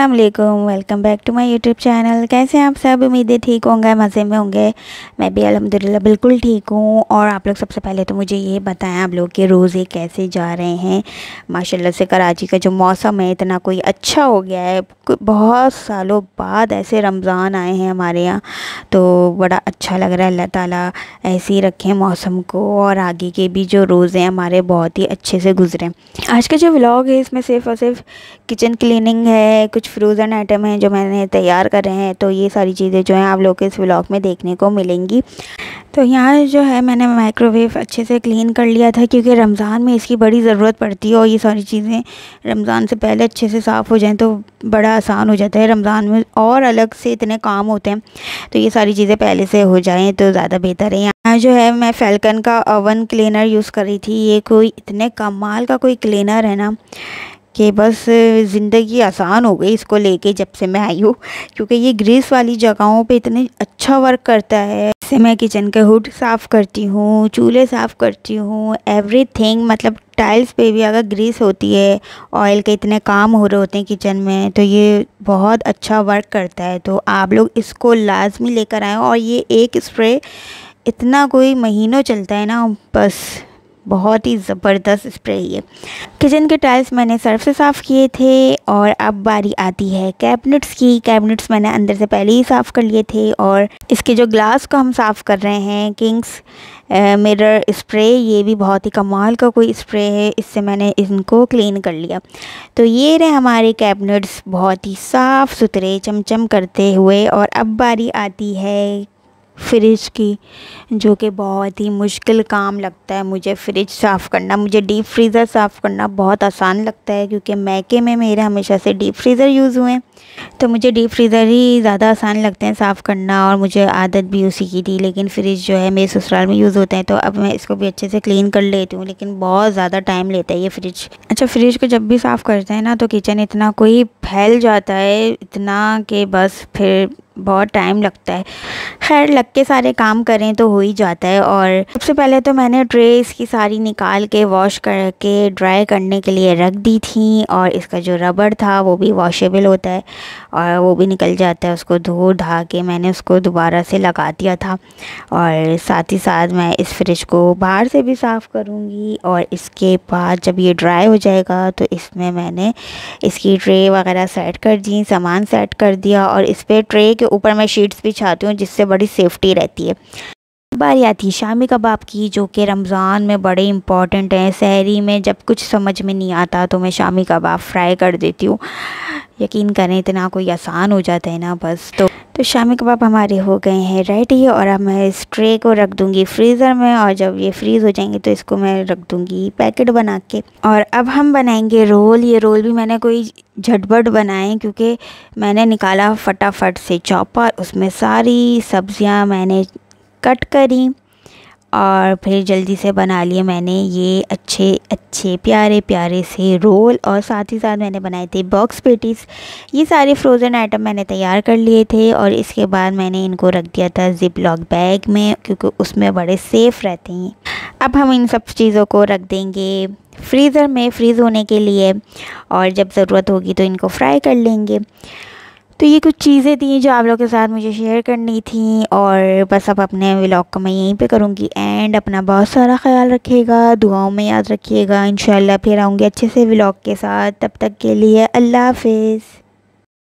Aslam welcome back to my YouTube channel कैसे हैं आप सब उम्मीदें ठीक होंगे मज़े में होंगे मैं भी अलहमदिल्ला बिल्कुल ठीक हूँ और आप लोग सबसे पहले तो मुझे ये बताएं आप लोग के रोज़े कैसे जा रहे हैं माशाल्लाह से कराची का जो मौसम है इतना कोई अच्छा हो गया है बहुत सालों बाद ऐसे रमज़ान आए हैं हमारे यहाँ तो बड़ा अच्छा लग रहा है अल्लाह ताली ऐसे ही रखें मौसम को और आगे के भी जो रोज़े हैं हमारे बहुत ही अच्छे से गुजरें आज का जो ब्लॉग है इसमें सिर्फ़ और सिर्फ किचन क्लिनिंग है कुछ कुछ फ्रोज़न आइटम हैं जो मैंने तैयार कर रहे हैं तो ये सारी चीज़ें जो हैं आप लोग के इस ब्लॉग में देखने को मिलेंगी तो यहाँ जो है मैंने माइक्रोवेव अच्छे से क्लीन कर लिया था क्योंकि रमज़ान में इसकी बड़ी ज़रूरत पड़ती है और ये सारी चीज़ें रमज़ान से पहले अच्छे से साफ़ हो जाएँ तो बड़ा आसान हो जाता है रमज़ान में और अलग से इतने काम होते हैं तो ये सारी चीज़ें पहले से हो जाएँ तो ज़्यादा बेहतर है यहाँ जो है मैं फैलकन का ओवन क्लीनर यूज़ कर रही थी ये कोई इतने कमाल का कोई क्लीनर है ना कि बस ज़िंदगी आसान हो गई इसको लेके जब से मैं आई हूँ क्योंकि ये ग्रीस वाली जगहों पे इतने अच्छा वर्क करता है जैसे मैं किचन के हुड साफ़ करती हूँ चूल्हे साफ़ करती हूँ एवरीथिंग मतलब टाइल्स पे भी अगर ग्रीस होती है ऑयल के इतने काम हो रहे होते हैं किचन में तो ये बहुत अच्छा वर्क करता है तो आप लोग इसको लाजमी लेकर आएँ और ये एक स्प्रे इतना कोई महीनों चलता है ना बस बहुत ही ज़बरदस्त स्प्रे ये किचन के टाइल्स मैंने सर्फ से साफ़ किए थे और अब बारी आती है कैबिनेट्स की कैबिनेट्स मैंने अंदर से पहले ही साफ़ कर लिए थे और इसके जो ग्लास को हम साफ़ कर रहे हैं किंग्स मिरर स्प्रे ये भी बहुत ही कमाल का कोई स्प्रे है इससे मैंने इनको क्लीन कर लिया तो ये रहे हमारे कैबिनेट्स बहुत ही साफ़ सुथरे चमचम करते हुए और अब बारी आती है फ्रिज की जो कि बहुत ही मुश्किल काम लगता है मुझे फ्रिज साफ़ करना मुझे डीप फ्रीज़र साफ़ करना बहुत आसान लगता है क्योंकि मैके में मेरे हमेशा से डीप फ्रीज़र यूज़ हुए हैं तो मुझे डीप फ्रीज़र ही ज़्यादा आसान लगते हैं साफ़ करना और मुझे आदत भी उसी की थी लेकिन फ्रिज जो है मेरे ससुराल में यूज़ होते हैं तो अब मैं इसको भी अच्छे से क्लीन कर लेती हूँ लेकिन बहुत ज़्यादा टाइम लेता है ये फ्रिज अच्छा फ्रिज को जब भी साफ़ करते हैं ना तो किचन इतना कोई फैल जाता है इतना कि बस फिर बहुत टाइम लगता है खैर लग के सारे काम करें तो हो ही जाता है और सबसे पहले तो मैंने ट्रे इसकी सारी निकाल के वॉश करके ड्राई करने के लिए रख दी थी और इसका जो रबड़ था वो भी वॉशेबल होता है और वो भी निकल जाता है उसको धो धा के मैंने उसको दोबारा से लगा दिया था और साथ ही साथ मैं इस फ्रिज को बाहर से भी साफ़ करूँगी और इसके बाद जब ये ड्राई हो जाएगा तो इसमें मैंने इसकी ट्रे वगैरह सेट कर दी सामान सेट कर दिया और इस पर ट्रे के ऊपर मैं शीट्स भी छाती हूँ जिससे बड़ी सेफ्टी रहती है बारी आती है शामी कबाब की जो कि रमज़ान में बड़े इम्पॉर्टेंट हैं शहरी में जब कुछ समझ में नहीं आता तो मैं शामी कबाब फ्राई कर देती हूँ यकीन करें इतना कोई आसान हो जाता है ना बस तो तो शामी कबाब हमारे हो गए हैं ही और अब मैं इस ट्रे को रख दूँगी फ्रीज़र में और जब ये फ्रीज़ हो जाएंगे तो इसको मैं रख दूँगी पैकेट बना के और अब हम बनाएंगे रोल ये रोल भी मैंने कोई झटभट बनाए क्योंकि मैंने निकाला फटाफट से चॉपर उसमें सारी सब्ज़ियाँ मैंने कट करी और फिर जल्दी से बना लिए मैंने ये अच्छे अच्छे प्यारे प्यारे से रोल और साथ ही साथ मैंने बनाए थे बॉक्स पेटीज ये सारे फ्रोज़न आइटम मैंने तैयार कर लिए थे और इसके बाद मैंने इनको रख दिया था जिप लॉक बैग में क्योंकि उसमें बड़े सेफ़ रहते हैं अब हम इन सब चीज़ों को रख देंगे फ्रीज़र में फ्रीज़ होने के लिए और जब ज़रूरत होगी तो इनको फ्राई कर लेंगे तो ये कुछ चीज़ें थी जो आप लोग के साथ मुझे शेयर करनी थी और बस अब अपने व्लॉग को मैं यहीं पे करूँगी एंड अपना बहुत सारा ख्याल रखिएगा दुआओं में याद रखिएगा इन फिर आऊँगी अच्छे से व्लॉग के साथ तब तक के लिए अल्लाह हाफिज़